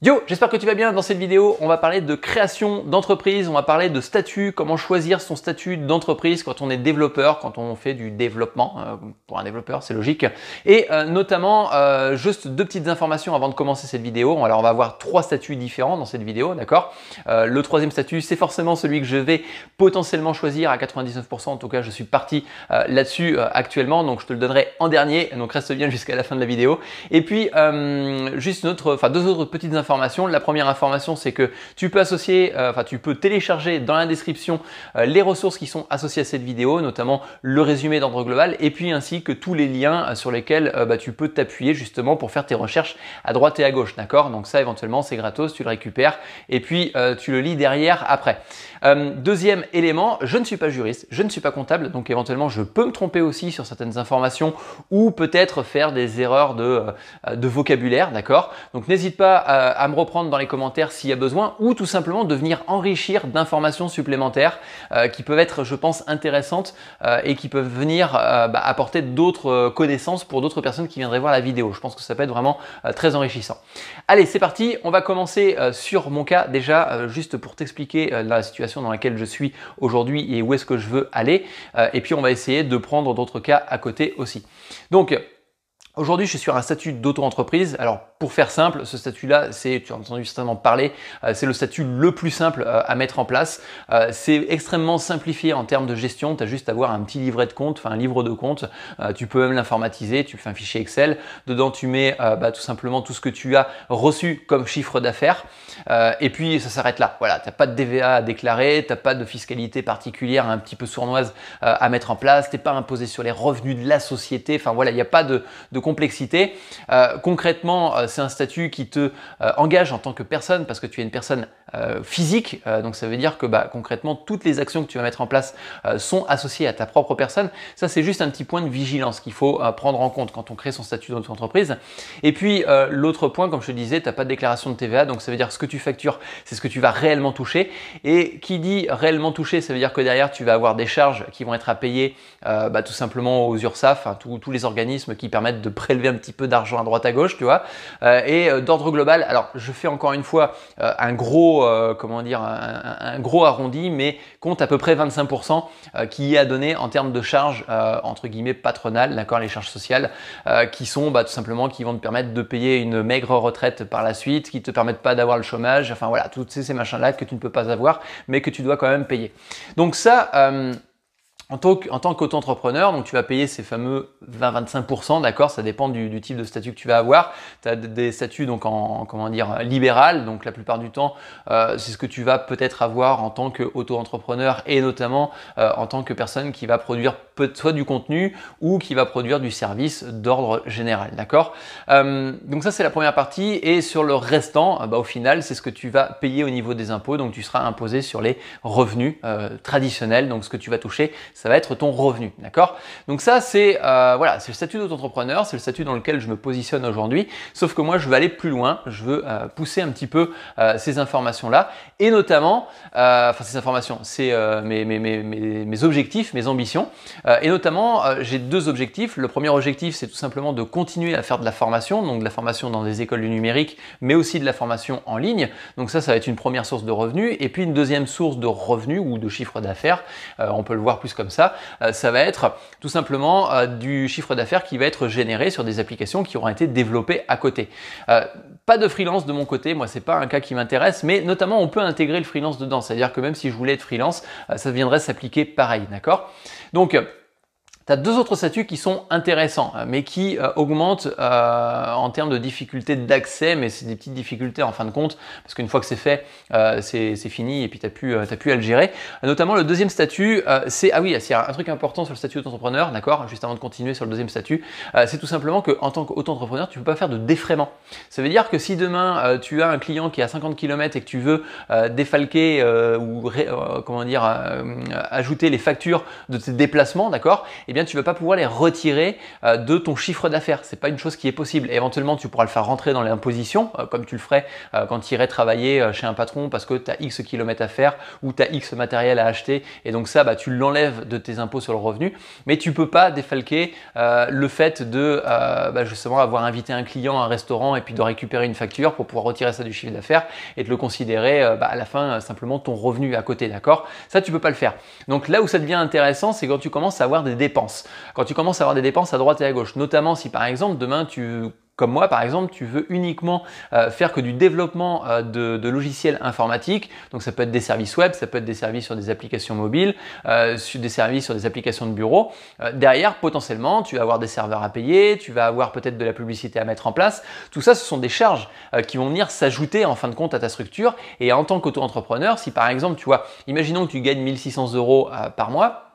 Yo, j'espère que tu vas bien. Dans cette vidéo, on va parler de création d'entreprise, on va parler de statut, comment choisir son statut d'entreprise quand on est développeur, quand on fait du développement. Euh, pour un développeur, c'est logique. Et euh, notamment, euh, juste deux petites informations avant de commencer cette vidéo. Alors, on va avoir trois statuts différents dans cette vidéo, d'accord Le troisième statut, c'est forcément celui que je vais potentiellement choisir à 99%. En tout cas, je suis parti là-dessus actuellement, donc je te le donnerai en dernier. Donc, reste bien jusqu'à la fin de la vidéo. Et puis, juste enfin deux autres petites informations la première information, c'est que tu peux associer, euh, tu peux télécharger dans la description euh, les ressources qui sont associées à cette vidéo, notamment le résumé d'ordre global, et puis ainsi que tous les liens euh, sur lesquels bah, tu peux t'appuyer justement pour faire tes recherches à droite et à gauche, d'accord Donc ça éventuellement c'est gratos, tu le récupères et puis tu le lis derrière après. Euh, deuxième élément, je ne suis pas juriste, je ne suis pas comptable, donc éventuellement je peux me tromper aussi sur certaines informations ou peut-être faire des erreurs de, euh, vocabulaire, d'accord Donc n'hésite pas euh, à, me reprendre dans les commentaires s'il y a besoin ou tout simplement de venir enrichir d'informations supplémentaires qui peuvent être, je pense, intéressantes et qui peuvent venir bah, apporter d'autres connaissances pour d'autres personnes qui viendraient voir la vidéo. Je pense que ça peut être vraiment très enrichissant. Allez, c'est parti, on va commencer sur mon cas déjà, juste pour t'expliquer la situation dans laquelle je suis aujourd'hui et où est-ce que je veux aller. Euh, et puis on va essayer de prendre d'autres cas à côté aussi. Donc Aujourd'hui, je suis sur un statut d'auto-entreprise. Alors, pour faire simple, ce statut-là, c'est, tu as entendu certainement parler, euh, c'est le statut le plus simple euh, à mettre en place. Euh, c'est extrêmement simplifié en termes de gestion. Tu as juste à avoir un petit livret de compte, enfin un livre de compte. tu peux même l'informatiser, tu fais un fichier Excel. Dedans, tu mets bah, tout simplement tout ce que tu as reçu comme chiffre d'affaires. et puis, ça s'arrête là. Voilà, tu n'as pas de DVA à déclarer, tu n'as pas de fiscalité particulière un petit peu sournoise à mettre en place, tu n'es pas imposé sur les revenus de la société. Enfin voilà, il n'y a pas de, de complexité. concrètement, c'est un statut qui te euh, engage en tant que personne parce que tu es une personne euh, physique. Euh, donc ça veut dire que bah, concrètement, toutes les actions que tu vas mettre en place sont associées à ta propre personne. Ça, c'est juste un petit point de vigilance qu'il faut prendre en compte quand on crée son statut dans entreprise. Et puis, l'autre point, comme je te disais, tu n'as pas de déclaration de TVA. Donc ça veut dire que ce que tu factures, c'est ce que tu vas réellement toucher. Et qui dit réellement toucher, ça veut dire que derrière, tu vas avoir des charges qui vont être à payer bah, tout simplement aux URSAF, tous les organismes qui permettent de prélever un petit peu d'argent à droite à gauche, tu vois. Euh, et euh, d'ordre global, alors je fais encore une fois euh, un gros, comment dire, un, gros arrondi, mais compte à peu près 25% qui y a donné en termes de charges entre guillemets patronales, d'accord, les charges sociales, qui sont bah, tout simplement qui vont te permettre de payer une maigre retraite par la suite, qui te permettent pas d'avoir le chômage, enfin voilà, toutes ces, machins là que tu ne peux pas avoir, mais que tu dois quand même payer. Donc ça. En tant qu'auto-entrepreneur, donc tu vas payer ces fameux 20-25%, d'accord Ça dépend du, type de statut que tu vas avoir. Tu as des statuts donc en comment dire libéral, donc la plupart du temps, euh, c'est ce que tu vas peut-être avoir en tant qu'auto-entrepreneur et notamment euh, en tant que personne qui va produire soit du contenu ou qui va produire du service d'ordre général, d'accord euh, Donc ça c'est la première partie et sur le restant, bah, au final, c'est ce que tu vas payer au niveau des impôts, donc tu seras imposé sur les revenus traditionnels, donc ce que tu vas toucher ça va être ton revenu, d'accord Donc ça, c'est euh, voilà, c'est le statut d'entrepreneur, c'est le statut dans lequel je me positionne aujourd'hui. Sauf que moi, je veux aller plus loin, je veux euh, pousser un petit peu euh, ces informations-là, et notamment, enfin ces informations, c'est mes, objectifs, mes ambitions, et notamment, j'ai deux objectifs. Le premier objectif, c'est tout simplement de continuer à faire de la formation, donc de la formation dans des écoles du numérique, mais aussi de la formation en ligne. Donc ça, ça va être une première source de revenus, et puis une deuxième source de revenus ou de chiffre d'affaires. on peut le voir plus comme ça, euh, ça va être euh, tout simplement euh, du chiffre d'affaires qui va être généré sur des applications qui auront été développées à côté. pas de freelance de mon côté, moi c'est pas un cas qui m'intéresse, mais notamment on peut intégrer le freelance dedans, c'est-à-dire que même si je voulais être freelance, ça viendrait s'appliquer pareil, d'accord Donc tu deux autres statuts qui sont intéressants, euh, mais qui euh, augmentent euh, en termes de difficulté d'accès, mais c'est des petites difficultés en fin de compte, parce qu'une fois que c'est fait, c'est fini et puis tu as, pu, as pu à le gérer. Notamment le deuxième statut, c'est... Ah oui, il y a un truc important sur le statut d'entrepreneur, d'accord, juste avant de continuer sur le deuxième statut, c'est tout simplement qu'en tant qu'auto-entrepreneur, tu ne peux pas faire de défraiement. Ça veut dire que si demain, tu as un client qui est à 50 km et que tu veux défalquer ou, comment dire, ajouter les factures de tes déplacements, d'accord, eh tu ne vas pas pouvoir les retirer euh, de ton chiffre d'affaires. Ce n'est pas une chose qui est possible. Éventuellement, tu pourras le faire rentrer dans l'imposition, euh, comme tu le ferais euh, quand tu irais travailler chez un patron parce que tu as X kilomètres à faire ou tu as X matériel à acheter. Et donc ça, bah, tu l'enlèves de tes impôts sur le revenu. Mais tu ne peux pas défalquer le fait de bah, justement avoir invité un client à un restaurant et puis de récupérer une facture pour pouvoir retirer ça du chiffre d'affaires et de le considérer bah, à la fin simplement ton revenu à côté, d'accord Ça, tu peux pas le faire. Donc là où ça devient intéressant, c'est quand tu commences à avoir des dépenses quand tu commences à avoir des dépenses à droite et à gauche, notamment si par exemple demain tu comme moi par exemple, tu veux uniquement euh, faire que du développement euh, de, logiciels informatiques. Donc ça peut être des services web, ça peut être des services sur des applications mobiles, euh, des services sur des applications de bureau. derrière, potentiellement, tu vas avoir des serveurs à payer, tu vas avoir peut-être de la publicité à mettre en place. Tout ça, ce sont des charges qui vont venir s'ajouter en fin de compte à ta structure. Et en tant qu'auto-entrepreneur, si par exemple, tu vois, imaginons que tu gagnes 1600 euros par mois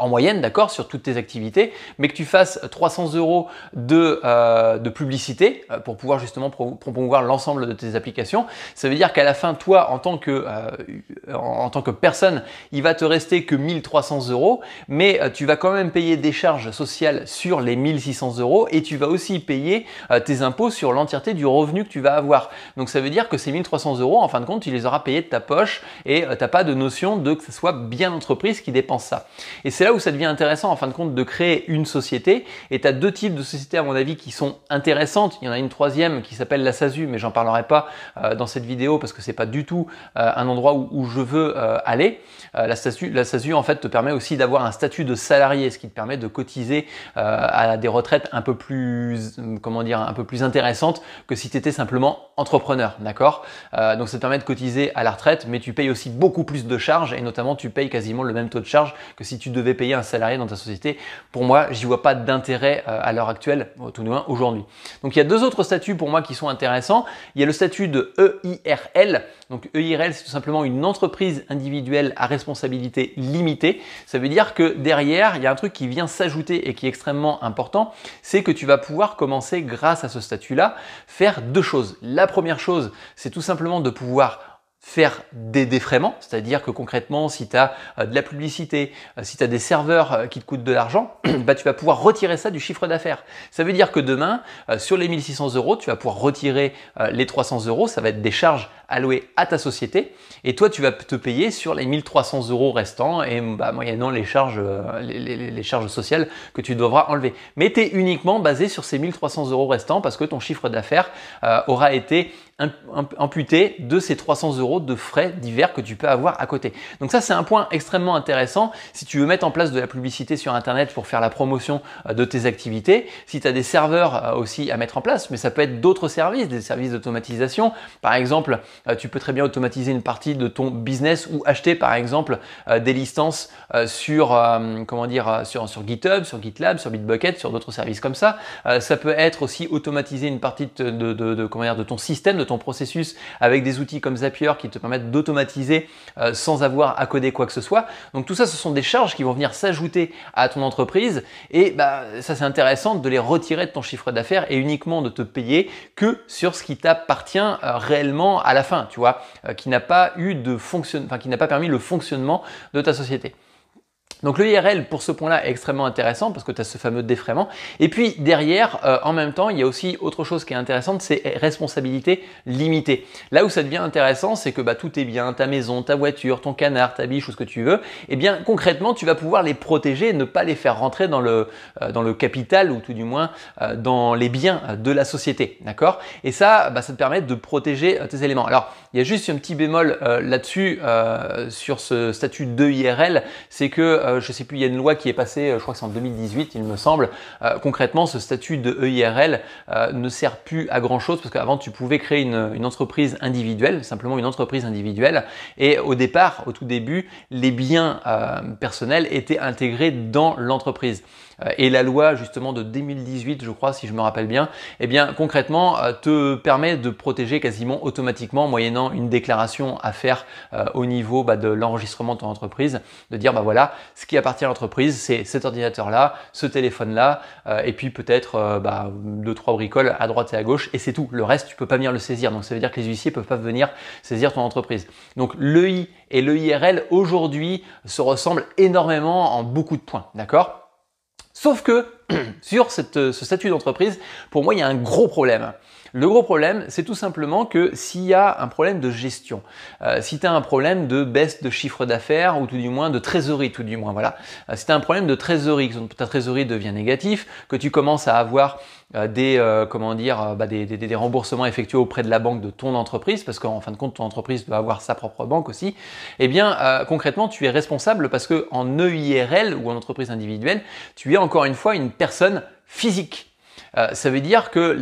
en moyenne, d'accord, sur toutes tes activités, mais que tu fasses 300 euros de, euh, publicité euh, pour pouvoir justement promouvoir l'ensemble de tes applications, ça veut dire qu'à la fin, toi, en tant que, euh, personne, il va te rester que 1300 euros, mais tu vas quand même payer des charges sociales sur les 1600 euros et tu vas aussi payer tes impôts sur l'entièreté du revenu que tu vas avoir. Donc ça veut dire que ces 1300 euros, en fin de compte, tu les auras payés de ta poche et tu n'as pas de notion de que ce soit bien l'entreprise qui dépense ça. Et c'est où ça devient intéressant en fin de compte de créer une société. Et tu as deux types de sociétés à mon avis qui sont intéressantes. Il y en a une troisième qui s'appelle la SASU, mais j'en parlerai pas euh, dans cette vidéo parce que c'est pas du tout euh, un endroit où, je veux euh, aller. la, SASU, la SASU en fait te permet aussi d'avoir un statut de salarié, ce qui te permet de cotiser à des retraites un peu plus, comment dire, un peu plus intéressantes que si tu étais simplement entrepreneur, d'accord Donc ça te permet de cotiser à la retraite, mais tu payes aussi beaucoup plus de charges et notamment tu payes quasiment le même taux de charge que si tu devais un salarié dans ta société. Pour moi, j'y vois pas d'intérêt euh, à l'heure actuelle, tout du moins aujourd'hui. Donc il y a deux autres statuts pour moi qui sont intéressants. Il y a le statut de EIRL. Donc EIRL, c'est tout simplement une entreprise individuelle à responsabilité limitée. Ça veut dire que derrière, il y a un truc qui vient s'ajouter et qui est extrêmement important, c'est que tu vas pouvoir commencer grâce à ce statut-là faire deux choses. La première chose, c'est tout simplement de pouvoir faire des défraiements, c'est-à-dire que concrètement, si tu as euh, de la publicité, euh, si tu as des serveurs euh, qui te coûtent de l'argent, bah, tu vas pouvoir retirer ça du chiffre d'affaires. Ça veut dire que demain, sur les 1600 euros, tu vas pouvoir retirer les 300 euros, ça va être des charges allouées à ta société, et toi, tu vas te payer sur les 1300 euros restants, et bah, moyennant les charges, les, charges sociales que tu devras enlever. Mais tu es uniquement basé sur ces 1300 euros restants parce que ton chiffre d'affaires aura été amputé de ces 300 euros de frais divers que tu peux avoir à côté. Donc ça, c'est un point extrêmement intéressant si tu veux mettre en place de la publicité sur Internet pour faire la promotion euh, de tes activités. Si tu as des serveurs euh, aussi à mettre en place, mais ça peut être d'autres services, des services d'automatisation. Par exemple, euh, tu peux très bien automatiser une partie de ton business ou acheter par exemple des licences sur, comment dire, sur, GitHub, sur GitLab, sur Bitbucket, sur d'autres services comme ça. Ça peut être aussi automatiser une partie de, comment de ton système, de ton processus avec des outils comme Zapier qui te permettent d'automatiser euh, sans avoir à coder quoi que ce soit. Donc tout ça, ce sont des charges qui vont venir s'ajouter à ton entreprise et bah, ça c'est intéressant de les retirer de ton chiffre d'affaires et uniquement de te payer que sur ce qui t'appartient euh, réellement à la fin, tu vois, euh, qui n'a pas eu de fonction, enfin qui n'a pas permis le fonctionnement de ta société. Donc le IRL pour ce point-là est extrêmement intéressant parce que tu as ce fameux défraiement. Et puis derrière, euh, en même temps, il y a aussi autre chose qui est intéressante, c'est responsabilité limitée. Là où ça devient intéressant, c'est que bah, tout est bien, ta maison, ta voiture, ton canard, ta biche ou ce que tu veux. Et eh bien concrètement, tu vas pouvoir les protéger et ne pas les faire rentrer dans le, euh, dans le capital ou tout du moins euh, dans les biens de la société. D'accord Et ça, bah, ça te permet de protéger tes éléments. Alors, il y a juste un petit bémol là-dessus sur ce statut de IRL, c'est que euh, je ne sais plus, il y a une loi qui est passée, euh, je crois que c'est en 2018, il me semble. Euh, concrètement, ce statut de EIRL ne sert plus à grand chose parce qu'avant, tu pouvais créer une, entreprise individuelle, simplement une entreprise individuelle. Et au départ, au tout début, les biens personnels étaient intégrés dans l'entreprise. Euh, et la loi justement de 2018, je crois, si je me rappelle bien, eh bien concrètement euh, te permet de protéger quasiment automatiquement, moyennant une déclaration à faire euh, au niveau bah, de l'enregistrement de ton entreprise, de dire bah voilà, ce qui appartient à l'entreprise, c'est cet ordinateur-là, ce téléphone-là, et puis peut-être bah, deux trois bricoles à droite et à gauche, et c'est tout. Le reste, tu peux pas venir le saisir. Donc ça veut dire que les huissiers peuvent pas venir saisir ton entreprise. Donc l'EI et l'EIRL aujourd'hui se ressemblent énormément en beaucoup de points, d'accord Sauf que sur euh, ce statut d'entreprise, pour moi, il y a un gros problème. Le gros problème, c'est tout simplement que s'il y a un problème de gestion, euh, si tu as un problème de baisse de chiffre d'affaires ou tout du moins de trésorerie, tout du moins, voilà, euh, si tu as un problème de trésorerie, que ta trésorerie devient négative, que tu commences à avoir euh, des comment dire bah, des, remboursements effectués auprès de la banque de ton entreprise parce qu'en fin de compte ton entreprise doit avoir sa propre banque aussi eh bien concrètement tu es responsable parce que en EIRL ou en entreprise individuelle tu es encore une fois une personne physique ça veut dire que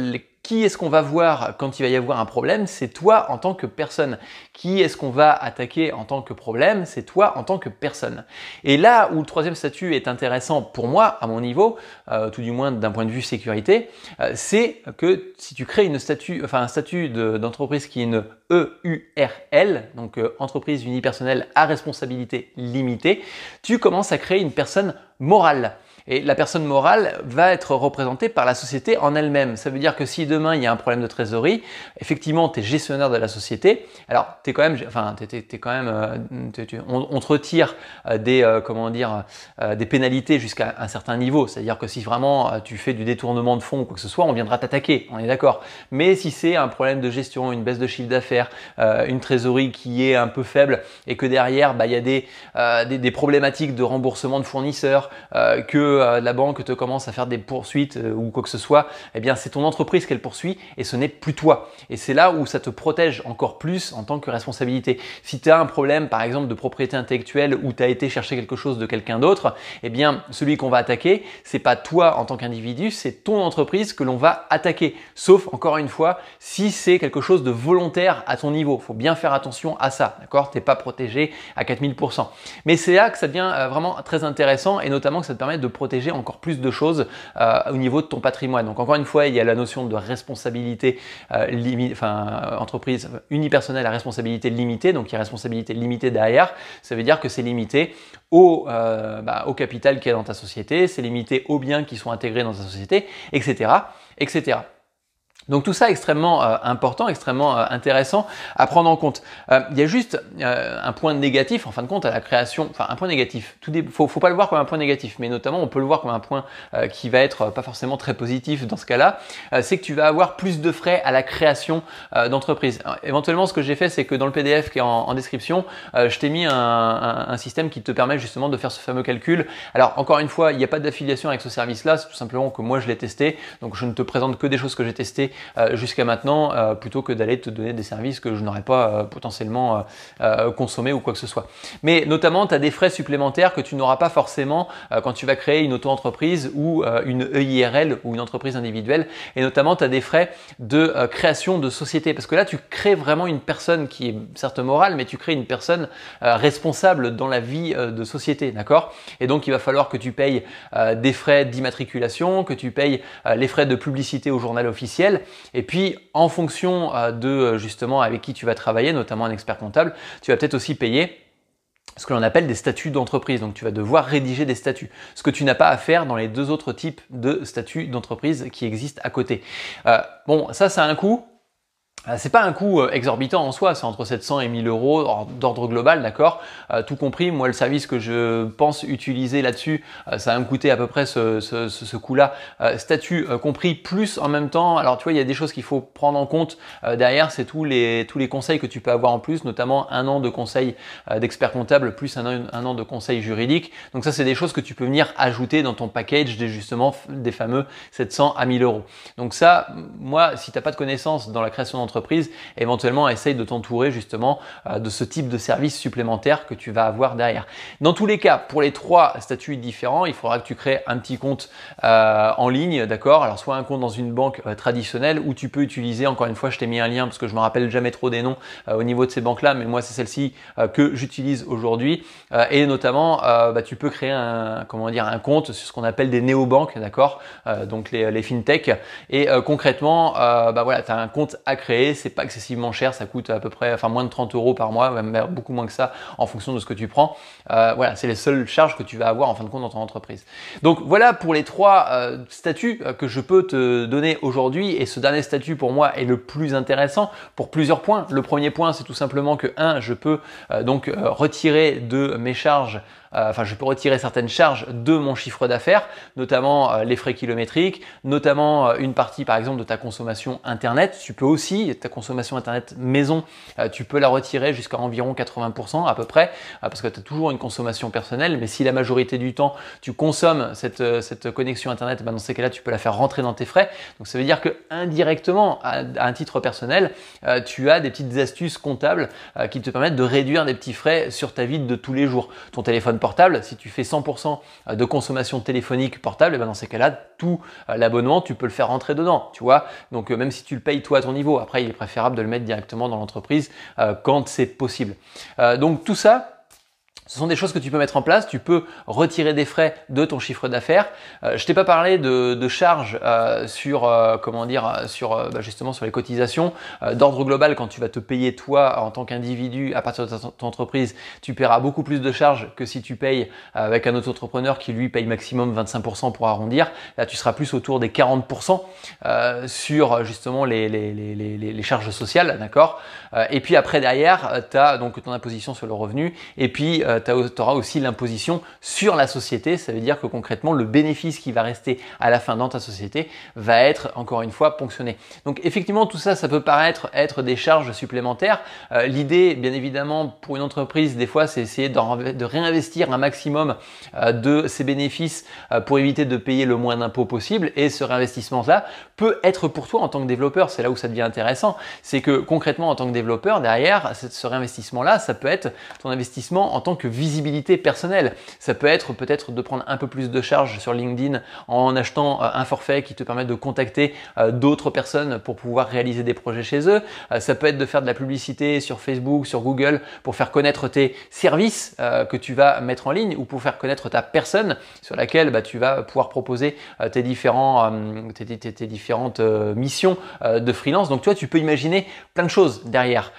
qui est-ce qu'on va voir quand il va y avoir un problème C'est toi en tant que personne. Qui est-ce qu'on va attaquer en tant que problème C'est toi en tant que personne. Et là où le troisième statut est intéressant pour moi, à mon niveau, euh, tout du moins d'un point de vue sécurité, euh, c'est que si tu crées une statut, enfin un statut d'entreprise qui est une EURL, donc euh, entreprise unipersonnelle à responsabilité limitée, tu commences à créer une personne morale. Et la personne morale va être représentée par la société en elle-même. Ça veut dire que si demain il y a un problème de trésorerie, effectivement, tu es gestionnaire de la société. Alors, tu es quand même, enfin, quand même, euh, on, te retire euh, des, euh, comment dire, des pénalités jusqu'à un certain niveau. C'est-à-dire que si vraiment tu fais du détournement de fonds ou quoi que ce soit, on viendra t'attaquer. On est d'accord. Mais si c'est un problème de gestion, une baisse de chiffre d'affaires, une trésorerie qui est un peu faible et que derrière, bah, il y a des, des, des, problématiques de remboursement de fournisseurs, que euh, la banque te commence à faire des poursuites euh, ou quoi que ce soit, eh bien c'est ton entreprise qu'elle poursuit et ce n'est plus toi. Et c'est là où ça te protège encore plus en tant que responsabilité. Si tu as un problème par exemple de propriété intellectuelle ou tu as été chercher quelque chose de quelqu'un d'autre, eh bien celui qu'on va attaquer, c'est pas toi en tant qu'individu, c'est ton entreprise que l'on va attaquer. Sauf encore une fois, si c'est quelque chose de volontaire à ton niveau. Faut bien faire attention à ça, d'accord T'es pas protégé à 4000%. Mais c'est là que ça devient euh, vraiment très intéressant et notamment que ça te permet de protéger encore plus de choses euh, au niveau de ton patrimoine. Donc encore une fois, il y a la notion de responsabilité euh, enfin, entreprise unipersonnelle à responsabilité limitée, donc il y a responsabilité limitée derrière, ça veut dire que c'est limité au, euh, bah, capital qui est dans ta société, c'est limité aux biens qui sont intégrés dans ta société, etc. etc. Donc tout ça extrêmement euh, important, extrêmement euh, intéressant à prendre en compte. Euh, il y a juste un point négatif en fin de compte à la création, enfin un point négatif. Tout ne faut, pas le voir comme un point négatif, mais notamment on peut le voir comme un point qui va être pas forcément très positif dans ce cas-là. c'est que tu vas avoir plus de frais à la création d'entreprise. Éventuellement, ce que j'ai fait, c'est que dans le PDF qui est en, description, je t'ai mis un, un, système qui te permet justement de faire ce fameux calcul. Alors encore une fois, il n'y a pas d'affiliation avec ce service-là. C'est tout simplement que moi je l'ai testé, donc je ne te présente que des choses que j'ai testées euh, jusqu'à maintenant euh, plutôt que d'aller te donner des services que je n'aurais pas euh, potentiellement consommé ou quoi que ce soit. Mais notamment, tu as des frais supplémentaires que tu n'auras pas forcément quand tu vas créer une auto-entreprise ou une EIRL ou une entreprise individuelle. Et notamment, tu as des frais de création de société. Parce que là, tu crées vraiment une personne qui est certes morale, mais tu crées une personne responsable dans la vie de société. D'accord Et donc, il va falloir que tu payes des frais d'immatriculation, que tu payes les frais de publicité au journal officiel. Et puis, en fonction euh, de euh, justement avec qui tu vas travailler, notamment un expert comptable, tu vas peut-être aussi payer ce que l'on appelle des statuts d'entreprise. Donc tu vas devoir rédiger des statuts, ce que tu n'as pas à faire dans les deux autres types de statuts d'entreprise qui existent à côté. Euh, bon, ça, ça a un coût. Euh, c'est pas un coût euh, exorbitant en soi, c'est entre 700 et 1000 euros d'ordre global, d'accord euh, Tout compris, moi le service que je pense utiliser là-dessus, ça va me coûter à peu près ce, coût-là, statut compris, plus en même temps, alors tu vois, il y a des choses qu'il faut prendre en compte derrière, c'est tous les, tous les conseils que tu peux avoir en plus, notamment un an de conseil d'expert comptable, plus un an, de conseil juridique. Donc ça, c'est des choses que tu peux venir ajouter dans ton package des justement des fameux 700 à 1000 euros. Donc ça, moi, si tu n'as pas de connaissances dans la création d'entreprise, éventuellement essaye de t'entourer justement euh, de ce type de service supplémentaire que tu vas avoir derrière. Dans tous les cas, pour les trois statuts différents, il faudra que tu crées un petit compte euh, en ligne, d'accord Alors soit un compte dans une banque euh, traditionnelle où tu peux utiliser, encore une fois, je t'ai mis un lien parce que je me rappelle jamais trop des noms au niveau de ces banques-là, mais moi c'est celle-ci que j'utilise aujourd'hui. et notamment, bah, tu peux créer un, comment dire, un compte sur ce qu'on appelle des néobanques, d'accord Donc les, les fintech. Et concrètement, bah, voilà, tu as un compte à créer c'est pas excessivement cher, ça coûte à peu près, enfin moins de 30 euros par mois, même beaucoup moins que ça en fonction de ce que tu prends. Euh, voilà, c'est les seules charges que tu vas avoir en fin de compte dans ton entreprise. Donc voilà pour les trois euh, statuts euh, que je peux te donner aujourd'hui et ce dernier statut pour moi est le plus intéressant pour plusieurs points. Le premier point, c'est tout simplement que 1, je peux donc retirer de mes charges euh, enfin je peux retirer certaines charges de mon chiffre d'affaires, notamment euh, les frais kilométriques, notamment euh, une partie par exemple de ta consommation internet. Tu peux aussi, ta consommation internet maison, tu peux la retirer jusqu'à environ 80% à peu près, parce que tu as toujours une consommation personnelle, mais si la majorité du temps tu consommes cette, connexion internet, ben dans ces cas-là tu peux la faire rentrer dans tes frais. Donc ça veut dire que indirectement, à, à un titre personnel, tu as des petites astuces comptables qui te permettent de réduire des petits frais sur ta vie de tous les jours. Ton téléphone portable. Si tu fais 100% euh, de consommation téléphonique portable, et eh ben, dans ces cas-là, tout euh, l'abonnement, tu peux le faire rentrer dedans, tu vois. Donc euh, même si tu le payes toi à ton niveau, après il est préférable de le mettre directement dans l'entreprise quand c'est possible. donc tout ça, ce sont des choses que tu peux mettre en place, tu peux retirer des frais de ton chiffre d'affaires. Je euh, je t'ai pas parlé de, charges euh, sur euh, comment dire sur bah, justement sur les cotisations d'ordre global quand tu vas te payer toi en tant qu'individu à partir de ton entreprise, tu paieras beaucoup plus de charges que si tu payes avec un autre entrepreneur qui lui paye maximum 25% pour arrondir. Là, tu seras plus autour des 40% sur justement les, charges sociales, d'accord Et puis après derrière, tu as donc ton imposition sur le revenu et puis tu auras aussi l'imposition sur la société. Ça veut dire que concrètement, le bénéfice qui va rester à la fin dans ta société va être encore une fois ponctionné. Donc effectivement, tout ça, ça peut paraître être des charges supplémentaires. Euh, l'idée, bien évidemment, pour une entreprise, des fois, c'est essayer de réinvestir un maximum euh, de ses bénéfices euh, pour éviter de payer le moins d'impôts possible. Et ce réinvestissement-là peut être pour toi en tant que développeur. C'est là où ça devient intéressant. C'est que concrètement, en tant que développeur, derrière ce réinvestissement-là, ça peut être ton investissement en tant que visibilité personnelle. Ça peut être peut-être de prendre un peu plus de charge sur LinkedIn en achetant euh, un forfait qui te permet de contacter euh, d'autres personnes pour pouvoir réaliser des projets chez eux. Euh, ça peut être de faire de la publicité sur Facebook, sur Google pour faire connaître tes services que tu vas mettre en ligne ou pour faire connaître ta personne sur laquelle bah, tu vas pouvoir proposer tes, différents, différentes missions de freelance. Donc toi tu peux imaginer plein de choses derrière.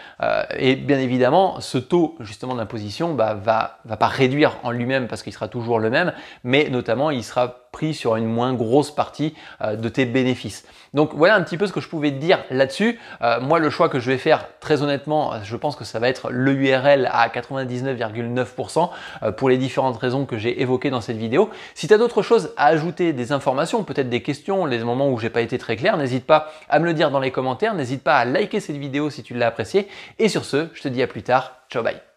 Et bien évidemment, ce taux justement d'imposition bah, va va pas réduire en lui-même parce qu'il sera toujours le même, mais notamment il sera pris sur une moins grosse partie euh, de tes bénéfices. Donc voilà un petit peu ce que je pouvais te dire là-dessus. Euh, moi, le choix que je vais faire, très honnêtement, euh, je pense que ça va être le URL à 99,9% pour les différentes raisons que j'ai évoquées dans cette vidéo. Si tu as d'autres choses à ajouter, des informations, peut-être des questions, les moments où j'ai pas été très clair, n'hésite pas à me le dire dans les commentaires, n'hésite pas à liker cette vidéo si tu l'as appréciée. Et sur ce, je te dis à plus tard. Ciao, bye.